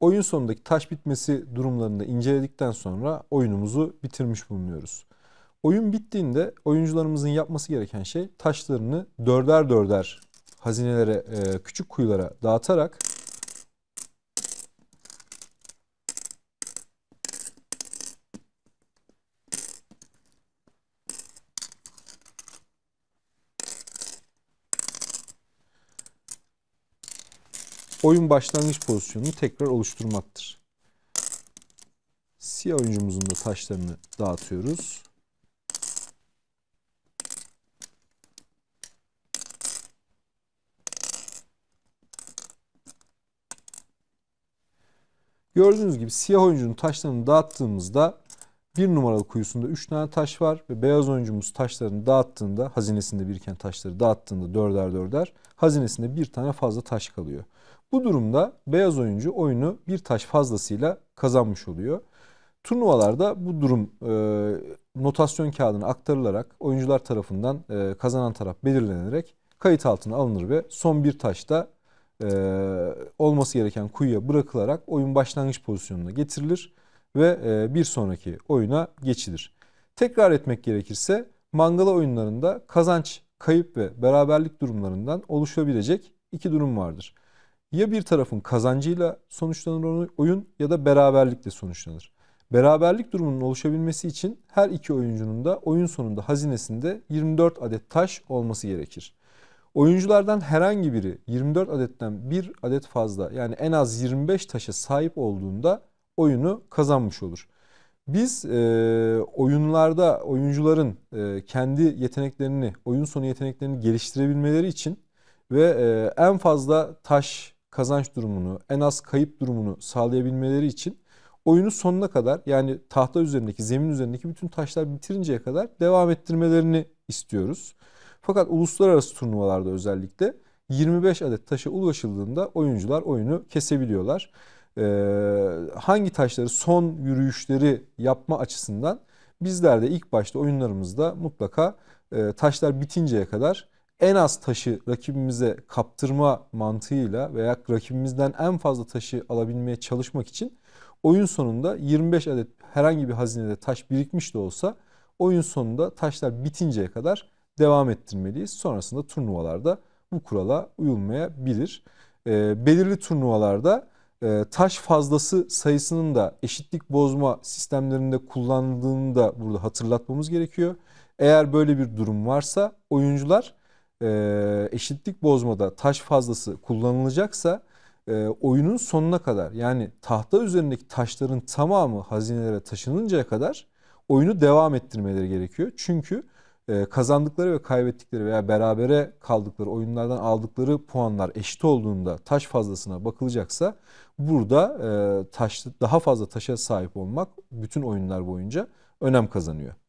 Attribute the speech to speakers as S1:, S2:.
S1: Oyun sonundaki taş bitmesi durumlarını da inceledikten sonra oyunumuzu bitirmiş bulunuyoruz. Oyun bittiğinde oyuncularımızın yapması gereken şey taşlarını dörder dörder hazinelere, e, küçük kuyulara dağıtarak oyun başlangıç pozisyonunu tekrar oluşturmaktır. Siyah oyuncumuzun da taşlarını dağıtıyoruz. Gördüğünüz gibi siyah oyuncunun taşlarını dağıttığımızda bir numaralı kuyusunda üç tane taş var ve beyaz oyuncumuz taşlarını dağıttığında hazinesinde biriken taşları dağıttığında dörder dörder hazinesinde bir tane fazla taş kalıyor. Bu durumda beyaz oyuncu oyunu bir taş fazlasıyla kazanmış oluyor. Turnuvalarda bu durum e, notasyon kağıdına aktarılarak oyuncular tarafından e, kazanan taraf belirlenerek kayıt altına alınır ve son bir taşta e, olması gereken kuyuya bırakılarak oyun başlangıç pozisyonuna getirilir ve e, bir sonraki oyuna geçilir. Tekrar etmek gerekirse mangala oyunlarında kazanç, kayıp ve beraberlik durumlarından oluşabilecek iki durum vardır. Ya bir tarafın kazancıyla sonuçlanır oyun ya da beraberlikle sonuçlanır. Beraberlik durumunun oluşabilmesi için her iki oyuncunun da oyun sonunda hazinesinde 24 adet taş olması gerekir. Oyunculardan herhangi biri 24 adetten bir adet fazla yani en az 25 taşa sahip olduğunda oyunu kazanmış olur. Biz e, oyunlarda oyuncuların e, kendi yeteneklerini, oyun sonu yeteneklerini geliştirebilmeleri için ve e, en fazla taş kazanç durumunu, en az kayıp durumunu sağlayabilmeleri için oyunu sonuna kadar yani tahta üzerindeki, zemin üzerindeki bütün taşlar bitirinceye kadar devam ettirmelerini istiyoruz. Fakat uluslararası turnuvalarda özellikle 25 adet taşa ulaşıldığında oyuncular oyunu kesebiliyorlar. Ee, hangi taşları son yürüyüşleri yapma açısından bizler de ilk başta oyunlarımızda mutlaka e, taşlar bitinceye kadar en az taşı rakibimize kaptırma mantığıyla veya rakibimizden en fazla taşı alabilmeye çalışmak için oyun sonunda 25 adet herhangi bir hazinede taş birikmiş de olsa oyun sonunda taşlar bitinceye kadar devam ettirmeliyiz. Sonrasında turnuvalarda bu kurala uyulmayabilir. E, belirli turnuvalarda ee, taş fazlası sayısının da eşitlik bozma sistemlerinde kullanıldığını da burada hatırlatmamız gerekiyor. Eğer böyle bir durum varsa oyuncular e, eşitlik bozmada taş fazlası kullanılacaksa e, oyunun sonuna kadar yani tahta üzerindeki taşların tamamı hazinelere taşınıncaya kadar oyunu devam ettirmeleri gerekiyor. Çünkü ee, kazandıkları ve kaybettikleri veya berabere kaldıkları oyunlardan aldıkları puanlar eşit olduğunda taş fazlasına bakılacaksa burada e, taş, daha fazla taşa sahip olmak bütün oyunlar boyunca önem kazanıyor.